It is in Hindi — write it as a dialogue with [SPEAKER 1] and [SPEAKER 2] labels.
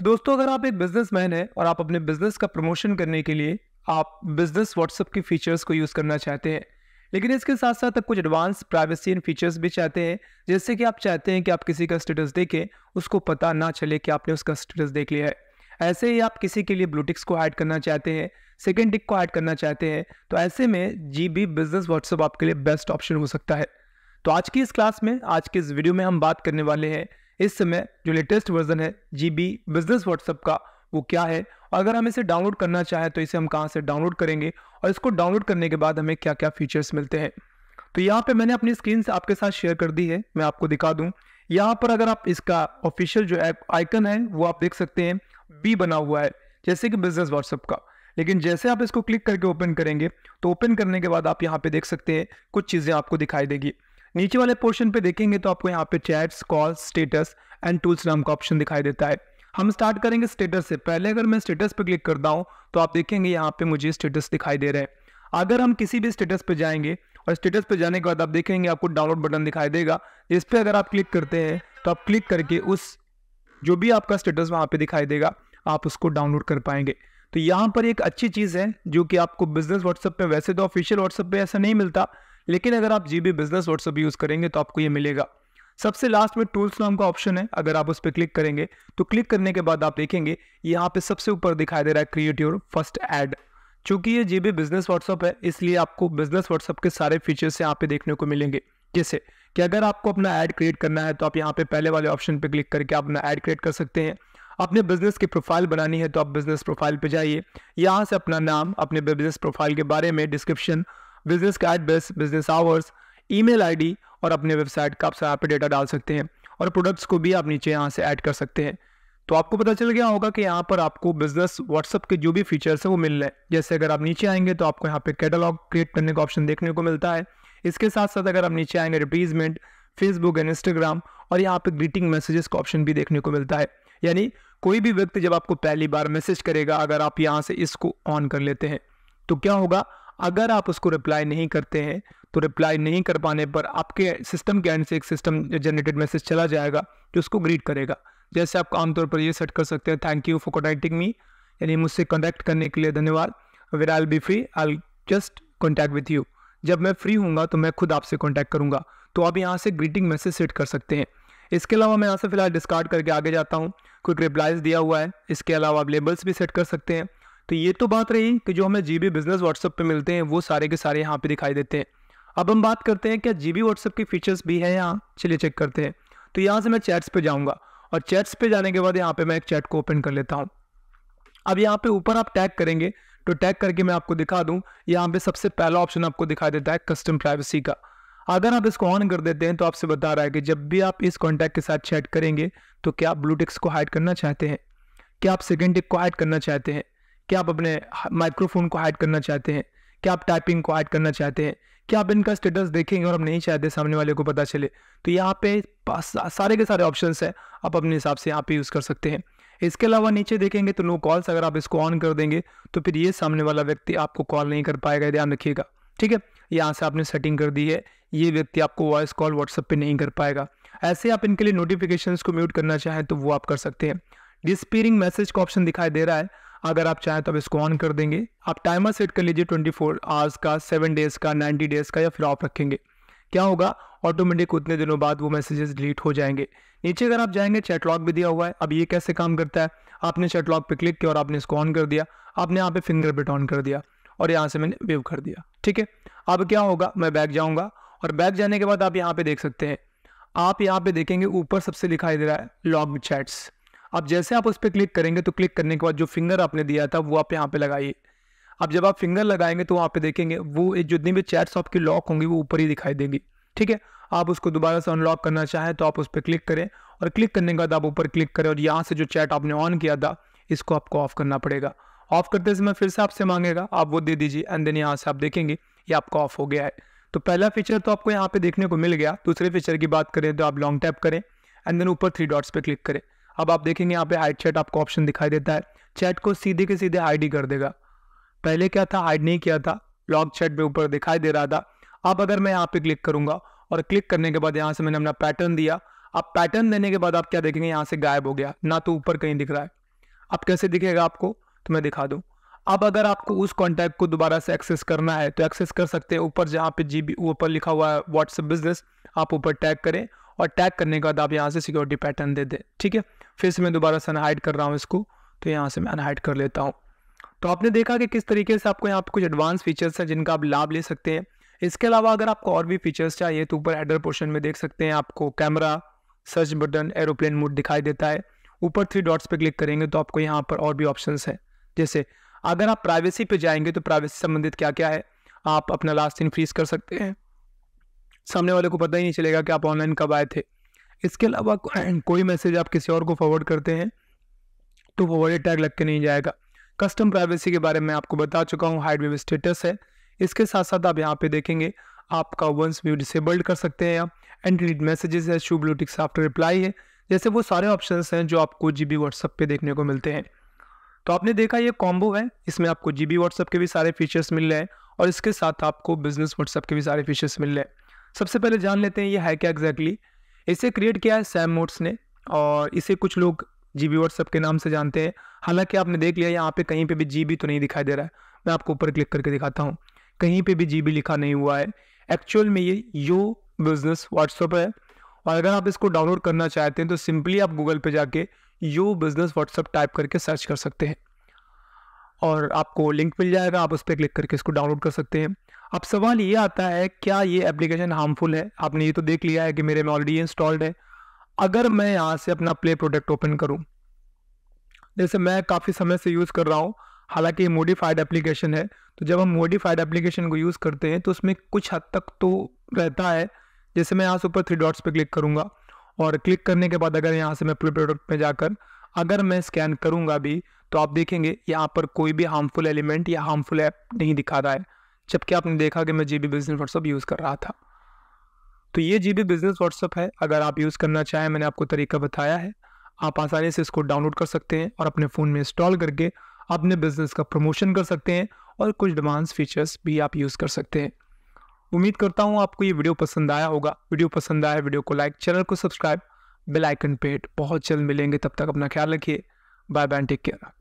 [SPEAKER 1] दोस्तों अगर आप एक बिजनेसमैन है और आप अपने बिजनेस का प्रमोशन करने के लिए आप बिजनेस व्हाट्सएप के फीचर्स को यूज़ करना चाहते हैं लेकिन इसके साथ साथ आप कुछ एडवांस प्राइवेसी एंड फीचर्स भी चाहते हैं जैसे कि आप चाहते हैं कि आप किसी का स्टेटस देखें उसको पता ना चले कि आपने उसका स्टेटस देख लिया है ऐसे ही आप किसी के लिए ब्लूटिक्स को ऐड करना चाहते हैं सेकेंड टिक को ऐड करना चाहते हैं तो ऐसे में जी बी बिजनेस व्हाट्सएप आपके लिए बेस्ट ऑप्शन हो सकता है तो आज की इस क्लास में आज के इस वीडियो में हम बात करने वाले हैं इस समय जो लेटेस्ट वर्जन है जी बी बिजनेस व्हाट्सअप का वो क्या है और अगर हम इसे डाउनलोड करना चाहें तो इसे हम कहाँ से डाउनलोड करेंगे और इसको डाउनलोड करने के बाद हमें क्या क्या फीचर्स मिलते हैं तो यहाँ पे मैंने अपनी स्क्रीन से आपके साथ शेयर कर दी है मैं आपको दिखा दूँ यहाँ पर अगर आप इसका ऑफिशियल जो ऐप आइकन है वो आप देख सकते हैं बी बना हुआ है जैसे कि बिजनेस व्हाट्सअप का लेकिन जैसे आप इसको क्लिक करके ओपन करेंगे तो ओपन करने के बाद आप यहाँ पे देख सकते हैं कुछ चीज़ें आपको दिखाई देगी नीचे वाले पोर्शन पे देखेंगे तो आपको यहाँ पे chats call status and tools नाम का ऑप्शन दिखाई देता है हम स्टार्ट करेंगे स्टेटस से पहले अगर मैं स्टेटस पे क्लिक करता हूँ तो आप देखेंगे यहाँ पे मुझे स्टेटस दिखाई दे रहे हैं अगर हम किसी भी स्टेटस पे जाएंगे और स्टेटस पे जाने के बाद आप देखेंगे आपको डाउनलोड बटन दिखाई देगा इस पर अगर आप क्लिक करते हैं तो आप क्लिक करके उस जो भी आपका स्टेटस वहाँ पर दिखाई देगा आप उसको डाउनलोड कर पाएंगे तो यहाँ पर एक अच्छी चीज़ है जो कि आपको बिजनेस व्हाट्सएप पे वैसे तो ऑफिशियल व्हाट्सएप पे ऐसा नहीं मिलता लेकिन अगर आप जी बिजनेस व्हाट्सअप यूज़ करेंगे तो आपको ये मिलेगा सबसे लास्ट में टूल्स नाम का ऑप्शन है अगर आप उस पर क्लिक करेंगे तो क्लिक करने के बाद आप देखेंगे यहाँ पे सबसे ऊपर दिखाई दे रहा है क्रिएट योर फर्स्ट एड चूंकि ये जी बिजनेस व्हाट्सअप है इसलिए आपको बिजनेस व्हाट्सअप के सारे फीचर्स यहाँ पे देखने को मिलेंगे जैसे कि अगर आपको अपना ऐड क्रिएट करना है तो आप यहाँ पे पहले वाले ऑप्शन पे क्लिक करके अपना ऐड क्रिएट कर सकते हैं अपने बिजनेस की प्रोफाइल बनानी है तो आप बिजनेस प्रोफाइल पे जाइए यहाँ से अपना नाम अपने बिजनेस प्रोफाइल के बारे में डिस्क्रिप्शन बिजनेस का address business hours email ID और अपने वेबसाइट का आप यहाँ पर डेटा डाल सकते हैं और प्रोडक्ट्स को भी आप नीचे यहाँ से ऐड कर सकते हैं तो आपको पता चल गया होगा कि यहाँ पर आपको बिजनेस व्हाट्सअप के जो भी फीचर्स हैं वो मिल रहे हैं जैसे अगर आप नीचे आएंगे तो आपको यहाँ पे कैटलॉग क्रिएट करने का ऑप्शन देखने को मिलता है इसके साथ साथ अगर आप नीचे आएंगे एडवर्टीजमेंट फेसबुक एंड इंस्टाग्राम और यहाँ पे ग्रीटिंग मैसेजेस का ऑप्शन भी देखने को मिलता है यानी कोई भी व्यक्ति जब आपको पहली बार मैसेज करेगा अगर आप यहाँ से इसको ऑन कर लेते हैं तो क्या होगा अगर आप उसको रिप्लाई नहीं करते हैं तो रिप्लाई नहीं कर पाने पर आपके सिस्टम के एंड से एक सिस्टम जनरेटेड मैसेज चला जाएगा जो उसको ग्रीट करेगा जैसे आप आमतौर पर ये सेट कर सकते हैं thank you for contacting me यानी मुझसे कॉन्टैक्ट करने के लिए धन्यवाद where I be free I just contact with you जब मैं फ्री हूँगा तो मैं खुद आपसे कॉन्टैक्ट करूँगा तो आप यहाँ से ग्रीटिंग मैसेज सेट कर सकते हैं इसके अलावा मैं यहाँ से फिलहाल डिस्कार्ड करके आगे जाता हूँ क्विक रिप्लाइज दिया हुआ है इसके अलावा आप लेबल्स भी सेट कर सकते हैं तो ये तो बात रही कि जो हमें जीबी बिजनेस व्हाट्सएप पे मिलते हैं वो सारे के सारे यहाँ पे दिखाई देते हैं अब हम बात करते हैं क्या जीबी व्हाट्सएप के फीचर्स भी हैं यहाँ चलिए चेक करते हैं तो यहाँ से मैं चैट्स पे जाऊँगा और चैट्स पे जाने के बाद यहाँ पे मैं एक चैट को ओपन कर लेता हूँ अब यहाँ पे ऊपर आप टैग करेंगे तो टैग करके मैं आपको दिखा दूँ यहाँ पे सबसे पहला ऑप्शन आपको दिखाई देता है कस्टम प्राइवेसी का अगर आप इसको ऑन कर देते हैं तो आपसे बता रहा है कि जब भी आप इस कॉन्टैक्ट के साथ चैट करेंगे तो क्या आप ब्लूटिक्स को हाइड करना चाहते हैं क्या आप सेकेंड टिक को हाइड करना चाहते हैं क्या आप अपने माइक्रोफोन को हाइड करना चाहते हैं क्या आप टाइपिंग को हाइड करना चाहते हैं क्या आप इनका स्टेटस देखेंगे और हम नहीं चाहते सामने वाले को पता चले तो यहाँ पे सारे के सारे ऑप्शंस हैं आप अपने हिसाब से यहाँ पे यूज़ कर सकते हैं इसके अलावा नीचे देखेंगे तो नो कॉल्स अगर आप इसको ऑन कर देंगे तो फिर ये सामने वाला व्यक्ति आपको कॉल नहीं कर पाएगा ध्यान रखिएगा ठीक है यहाँ से आपने सेटिंग कर दी है ये व्यक्ति आपको वॉइस कॉल व्हाट्सअप पे नहीं कर पाएगा ऐसे आप इनके लिए नोटिफिकेशंस को म्यूट करना चाहें तो वो आप कर सकते हैं डिस्पीयरिंग मैसेज का ऑप्शन दिखाई दे रहा है अगर आप चाहें तो आप इसको ऑन कर देंगे आप टाइमर सेट कर लीजिए 24 फोर आवर्स का सेवन डेज़ का 90 डेज़ का या फिर ऑफ रखेंगे क्या होगा ऑटोमेटिक उतने दिनों बाद वो मैसेजेस डिलीट हो जाएंगे नीचे अगर आप जाएंगे चैट लॉक भी दिया हुआ है अब ये कैसे काम करता है आपने चैट लॉक पर क्लिक किया और आपने इसको ऑन कर दिया आपने यहाँ पे फिंगरप्रिंट ऑन कर दिया और यहाँ से मैंने वेव कर दिया ठीक है अब क्या होगा मैं बैक जाऊँगा और बैक जाने के बाद आप यहाँ पे देख सकते हैं आप यहाँ पे देखेंगे ऊपर सबसे दिखाई दे रहा है लॉग चैट्स अब जैसे आप उस पर क्लिक करेंगे तो क्लिक करने के बाद जो फिंगर आपने दिया था वो आप यहाँ पे लगाइए अब जब आप फिंगर लगाएंगे तो वहाँ पे देखेंगे वो जितनी भी चैट्स आपकी लॉक होंगी वो ऊपर ही दिखाई देंगी ठीक है आप उसको दोबारा से अनलॉक करना चाहें तो आप उस पर क्लिक करें और क्लिक करने के बाद आप ऊपर क्लिक करें और यहाँ से जो चैट आपने ऑन किया था इसको आपको ऑफ करना पड़ेगा ऑफ करते समय फिर से आपसे मांगेगा आप वो दे दीजिए एंड देन यहाँ से आप देखेंगे ये आपका ऑफ हो गया है तो पहला फीचर तो आपको यहाँ पे देखने को मिल गया दूसरे फीचर की बात करें तो आप लॉन्ग टैप करें एंड देन ऊपर थ्री डॉट्स पे क्लिक करें अब आप देखेंगे यहाँ पे हाइड चैट आपको ऑप्शन दिखाई देता है चैट को सीधे के सीधे हाइड ही कर देगा पहले क्या था हाइड नहीं किया था लॉग चैट में ऊपर दिखाई दे रहा था अब अगर मैं यहाँ पे क्लिक करूंगा और क्लिक करने के बाद यहाँ से मैंने अपना पैटर्न दिया अब पैटर्न देने के बाद आप क्या देखेंगे यहाँ से गायब हो गया ना तो ऊपर कहीं दिख रहा है अब कैसे दिखेगा आपको तो मैं दिखा दूँ अब अगर आपको उस कॉन्टैक्ट को दोबारा से एक्सेस करना है तो एक्सेस कर सकते हैं ऊपर जहाँ पे जी ऊपर लिखा हुआ है व्हाट्सअप बिजनेस आप ऊपर टैग करें और टैग करने के बाद आप यहाँ से सिक्योरिटी पैटर्न दे दें ठीक है फिर से मैं दोबारा से अनहाइड कर रहा हूँ इसको तो यहाँ से मैं अनहाइड कर लेता हूँ तो आपने देखा कि किस तरीके से आपको यहाँ पर कुछ एडवांस फीचर्स हैं जिनका आप लाभ ले सकते हैं इसके अलावा अगर आपको और भी फीचर्स चाहिए तो ऊपर एडर पोर्शन में देख सकते हैं आपको camera search button aeroplane mode दिखाई देता है ऊपर थ्री डॉट्स पर क्लिक करेंगे तो आपको यहाँ पर और भी ऑप्शन हैं जैसे अगर आप प्राइवेसी पर जाएंगे तो प्राइवेसी संबंधित क्या क्या है आप अपना लास्ट फ्रीज कर सकते हैं सामने वाले को पता ही नहीं चलेगा कि आप ऑनलाइन कब आए थे इसके अलावा कोई मैसेज आप किसी और को फॉरवर्ड करते हैं तो फॉरवर्ड टैग लग के नहीं जाएगा कस्टम प्राइवेसी के बारे में आपको बता चुका हूँ हाइड व्यू स्टेटस है इसके साथ साथ आप यहाँ पे देखेंगे आपका वंस व्यू डिसेबल्ड कर सकते हैं आप एंड डिलीट मैसेजेस है शू ब्लूटिक्स आफ्टर रिप्लाई है जैसे वो सारे ऑप्शन हैं जो आपको जी बी व्हाट्सअप पर देखने को मिलते हैं तो आपने देखा ये कॉम्बो है इसमें आपको जी बी व्हाट्सअप के भी सारे फीचर्स मिल रहे हैं और इसके साथ आपको बिजनेस व्हाट्सअप के भी सारे फीचर्स मिल रहे हैं सबसे पहले जान लेते हैं ये है क्या एग्जैक्टली exactly? इसे क्रिएट किया है सैम मोट्स ने और इसे कुछ लोग जी बी व्हाट्सअप के नाम से जानते हैं हालांकि आपने देख लिया यहाँ पे कहीं पे भी जी तो नहीं दिखाई दे रहा है मैं आपको ऊपर क्लिक करके दिखाता हूँ कहीं पे भी जी लिखा नहीं हुआ है एक्चुअल में ये यो बिजनेस व्हाट्सअप है और अगर आप इसको डाउनलोड करना चाहते हैं तो सिंपली आप गूगल पे जाके यो बिजनेस व्हाट्सअप टाइप करके सर्च कर सकते हैं और आपको लिंक मिल जाएगा आप उस पर क्लिक करके इसको डाउनलोड कर सकते हैं अब सवाल ये आता है क्या ये एप्लीकेशन हार्मफुल है आपने ये तो देख लिया है कि मेरे में ऑलरेडी इंस्टॉल्ड है अगर मैं यहाँ से अपना प्ले प्रोडक्ट ओपन करूँ जैसे मैं काफ़ी समय से यूज़ कर रहा हूँ हालांकि ये मोडिफाइड एप्लीकेशन है तो जब हम मोडिफाइड एप्लीकेशन को यूज़ करते हैं तो उसमें कुछ हद तक तो रहता है जैसे मैं यहाँ से ऊपर थ्री डॉट्स पे क्लिक करूँगा और क्लिक करने के बाद अगर यहाँ से मैं प्ले प्रोडक्ट में जाकर अगर मैं स्कैन करूँगा भी तो आप देखेंगे यहाँ पर कोई भी हार्मफुल एलिमेंट या हार्मफुल ऐप नहीं दिखा रहा है जबकि आपने देखा कि मैं G B business WhatsApp use कर रहा था तो ये जी बी बिज़नेस व्हाट्सअप है अगर आप यूज़ करना चाहें मैंने आपको तरीका बताया है आप आसानी से इसको डाउनलोड कर सकते हैं और अपने फ़ोन में इंस्टॉल करके अपने बिज़नेस का प्रमोशन कर सकते हैं और कुछ एडवांस फीचर्स भी आप यूज़ कर सकते हैं उम्मीद करता हूँ आपको ये वीडियो पसंद आया होगा वीडियो पसंद आया वीडियो को लाइक चैनल को सब्सक्राइब बेल आइकन पे बहुत जल्द मिलेंगे तब तक अपना ख्याल रखिए बाय बाय टेक केयर